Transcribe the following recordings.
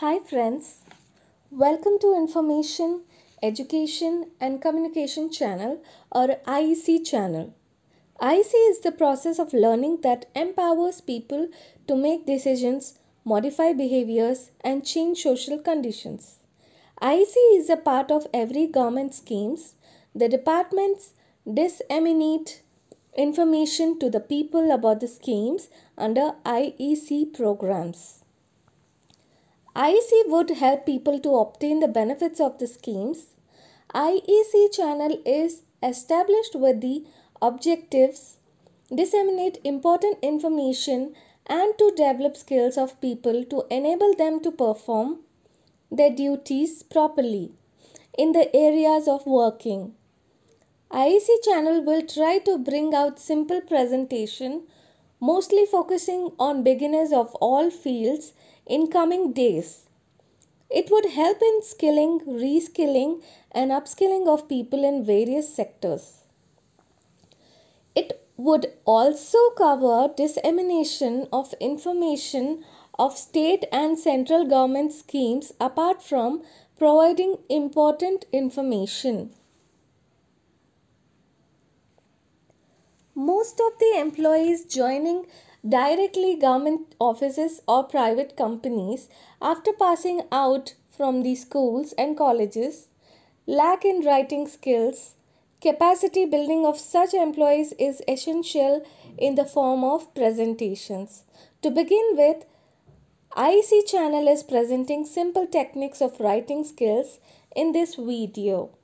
Hi, friends. Welcome to Information, Education and Communication Channel or IEC channel. IEC is the process of learning that empowers people to make decisions, modify behaviors, and change social conditions. IEC is a part of every government schemes. The departments disseminate information to the people about the schemes under IEC programs. IEC would help people to obtain the benefits of the schemes. IEC channel is established with the objectives disseminate important information and to develop skills of people to enable them to perform their duties properly in the areas of working. IEC channel will try to bring out simple presentation mostly focusing on beginners of all fields in coming days. It would help in skilling, reskilling, and upskilling of people in various sectors. It would also cover dissemination of information of state and central government schemes apart from providing important information. Most of the employees joining directly government offices or private companies after passing out from the schools and colleges, lack in writing skills, capacity building of such employees is essential in the form of presentations. To begin with, IC channel is presenting simple techniques of writing skills in this video.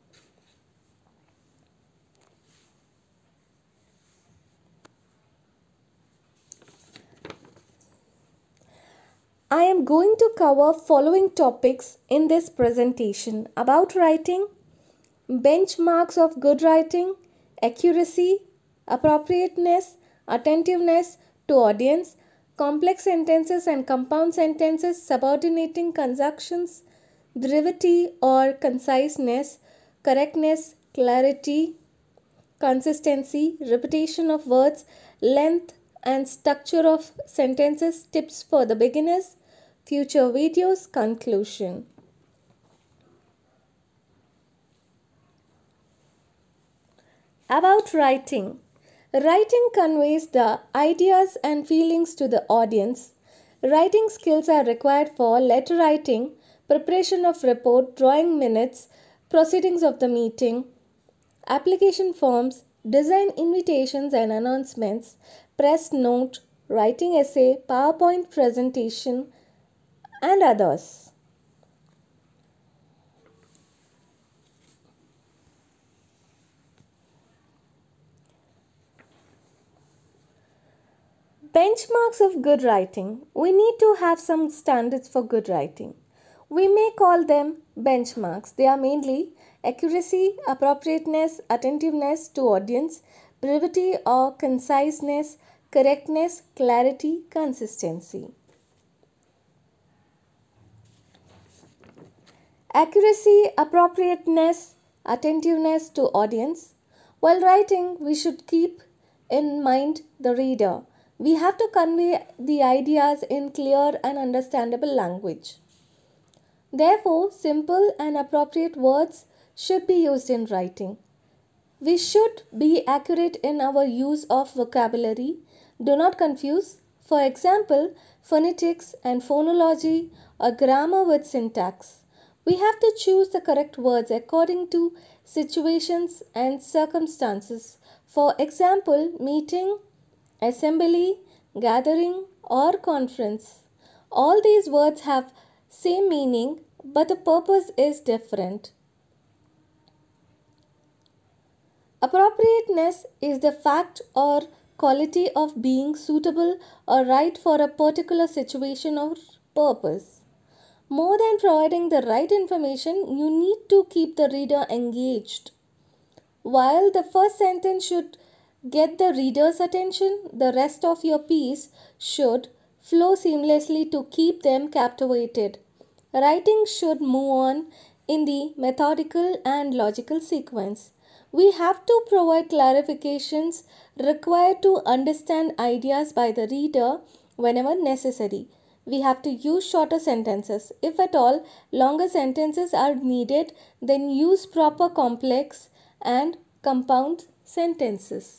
I am going to cover following topics in this presentation about writing, benchmarks of good writing, accuracy, appropriateness, attentiveness to audience, complex sentences and compound sentences, subordinating conjunctions, brevity or conciseness, correctness, clarity, consistency, repetition of words, length and structure of sentences, tips for the beginners, Future videos conclusion. About writing. Writing conveys the ideas and feelings to the audience. Writing skills are required for letter writing, preparation of report, drawing minutes, proceedings of the meeting, application forms, design invitations and announcements, press note, writing essay, PowerPoint presentation, and others. benchmarks of good writing, we need to have some standards for good writing. We may call them benchmarks. They are mainly accuracy, appropriateness, attentiveness to audience, brevity or conciseness, correctness, clarity, consistency. accuracy, appropriateness, attentiveness to audience. While writing, we should keep in mind the reader. We have to convey the ideas in clear and understandable language. Therefore, simple and appropriate words should be used in writing. We should be accurate in our use of vocabulary. Do not confuse, for example, phonetics and phonology or grammar with syntax. We have to choose the correct words according to situations and circumstances. For example, meeting, assembly, gathering or conference. All these words have same meaning but the purpose is different. Appropriateness is the fact or quality of being suitable or right for a particular situation or purpose. More than providing the right information, you need to keep the reader engaged. While the first sentence should get the reader's attention, the rest of your piece should flow seamlessly to keep them captivated. Writing should move on in the methodical and logical sequence. We have to provide clarifications required to understand ideas by the reader whenever necessary we have to use shorter sentences. If at all longer sentences are needed, then use proper complex and compound sentences.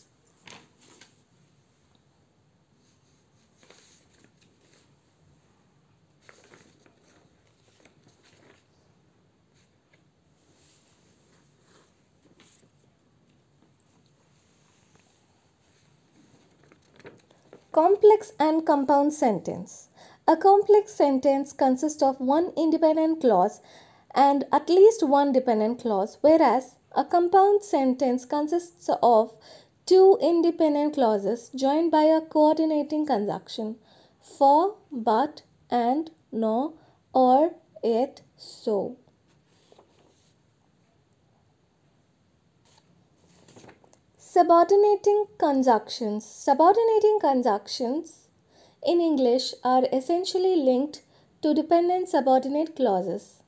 Complex and compound sentence. A complex sentence consists of one independent clause and at least one dependent clause, whereas a compound sentence consists of two independent clauses joined by a coordinating conjunction for, but, and, no, or, it, so. Subordinating conjunctions. Subordinating conjunctions in English are essentially linked to dependent subordinate clauses.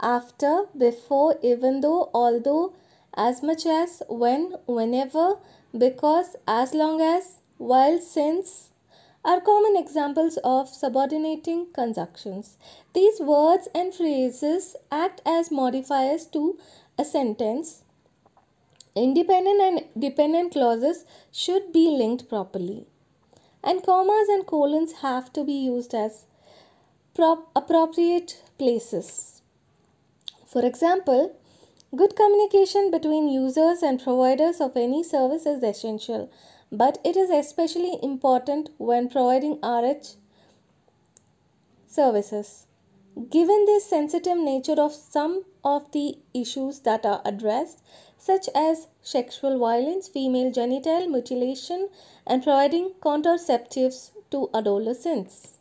After, before, even though, although, as much as, when, whenever, because, as long as, while, since are common examples of subordinating conjunctions. These words and phrases act as modifiers to a sentence. Independent and dependent clauses should be linked properly and commas and colons have to be used as prop appropriate places. For example, good communication between users and providers of any service is essential, but it is especially important when providing RH services. Given the sensitive nature of some of the issues that are addressed, such as sexual violence, female genital mutilation, and providing contraceptives to adolescents.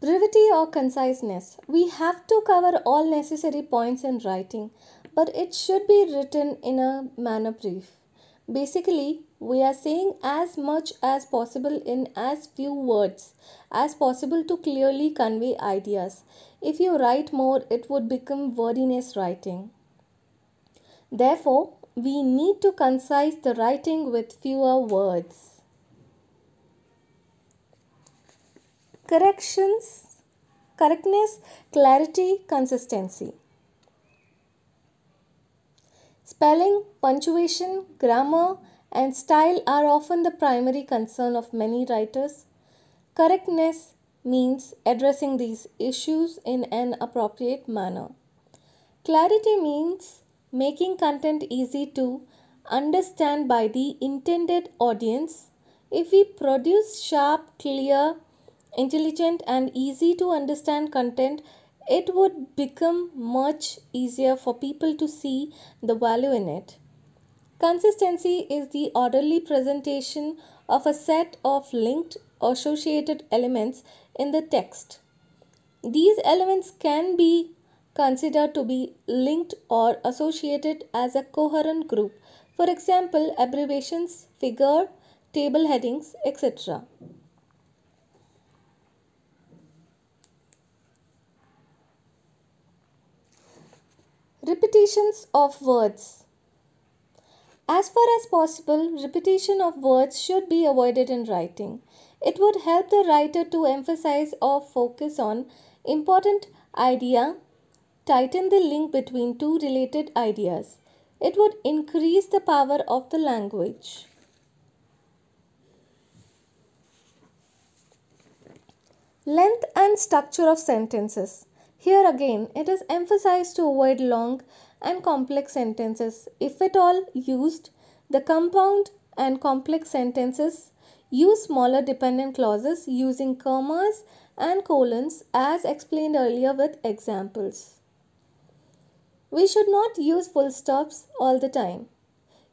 Brevity or conciseness. We have to cover all necessary points in writing, but it should be written in a manner brief. Basically, we are saying as much as possible in as few words as possible to clearly convey ideas. If you write more, it would become wordiness writing. Therefore, we need to concise the writing with fewer words. Corrections Correctness, clarity, consistency. Spelling, punctuation, grammar, and style are often the primary concern of many writers. Correctness means addressing these issues in an appropriate manner. Clarity means making content easy to understand by the intended audience. If we produce sharp, clear, intelligent, and easy to understand content, it would become much easier for people to see the value in it. Consistency is the orderly presentation of a set of linked associated elements in the text. These elements can be considered to be linked or associated as a coherent group. For example, abbreviations, figure, table headings, etc. Repetitions of words as far as possible, repetition of words should be avoided in writing. It would help the writer to emphasize or focus on important idea, tighten the link between two related ideas. It would increase the power of the language. Length and structure of sentences. Here again, it is emphasized to avoid long, and complex sentences. If at all used, the compound and complex sentences use smaller dependent clauses using commas and colons as explained earlier with examples. We should not use full stops all the time.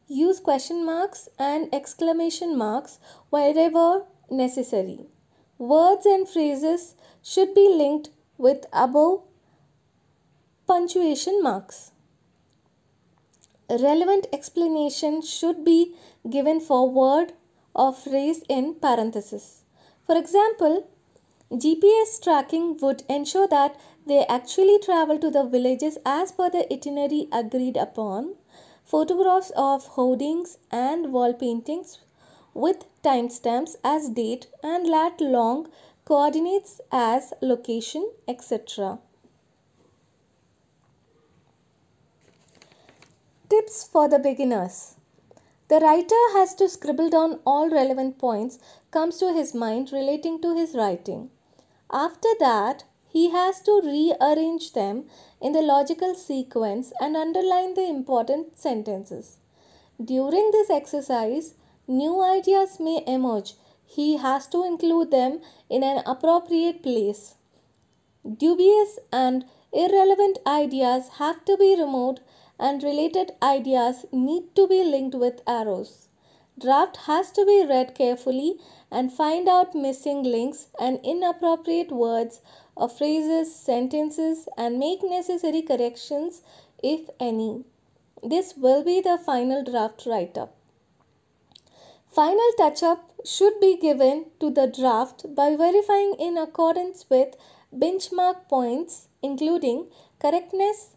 Use question marks and exclamation marks wherever necessary. Words and phrases should be linked with above punctuation marks relevant explanation should be given for word or phrase in parenthesis. For example, GPS tracking would ensure that they actually travel to the villages as per the itinerary agreed upon. Photographs of hoardings and wall paintings with timestamps as date and lat long coordinates as location, etc. Tips for the beginners. The writer has to scribble down all relevant points comes to his mind relating to his writing. After that, he has to rearrange them in the logical sequence and underline the important sentences. During this exercise, new ideas may emerge. He has to include them in an appropriate place. Dubious and irrelevant ideas have to be removed and related ideas need to be linked with arrows. Draft has to be read carefully and find out missing links and inappropriate words or phrases, sentences, and make necessary corrections if any. This will be the final draft write up. Final touch up should be given to the draft by verifying in accordance with benchmark points, including correctness,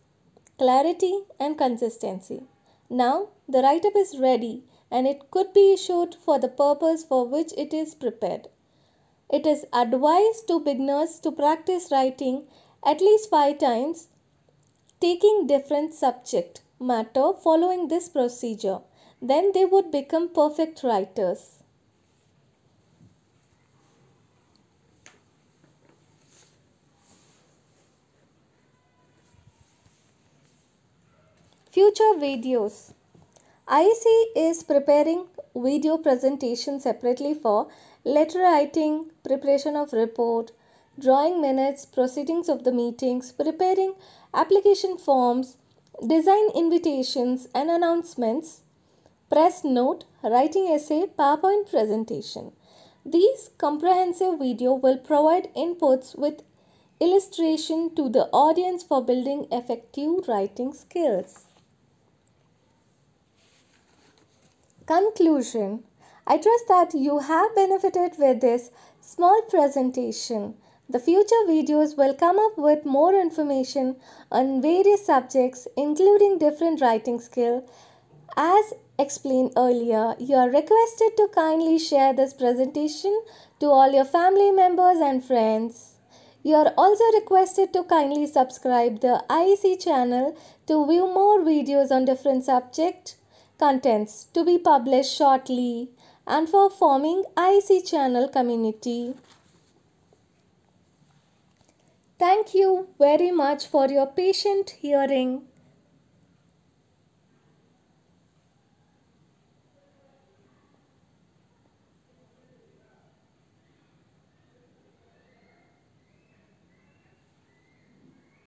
clarity and consistency. Now the write-up is ready and it could be issued for the purpose for which it is prepared. It is advised to beginners to practice writing at least 5 times taking different subject matter following this procedure. Then they would become perfect writers. Future videos. IC is preparing video presentation separately for letter writing, preparation of report, drawing minutes, proceedings of the meetings, preparing application forms, design invitations and announcements, press note, writing essay, PowerPoint presentation. These comprehensive video will provide inputs with illustration to the audience for building effective writing skills. Conclusion I trust that you have benefited with this small presentation. The future videos will come up with more information on various subjects including different writing skill. As explained earlier, you are requested to kindly share this presentation to all your family members and friends. You are also requested to kindly subscribe the IEC channel to view more videos on different subjects contents to be published shortly and for forming IC channel community. Thank you very much for your patient hearing.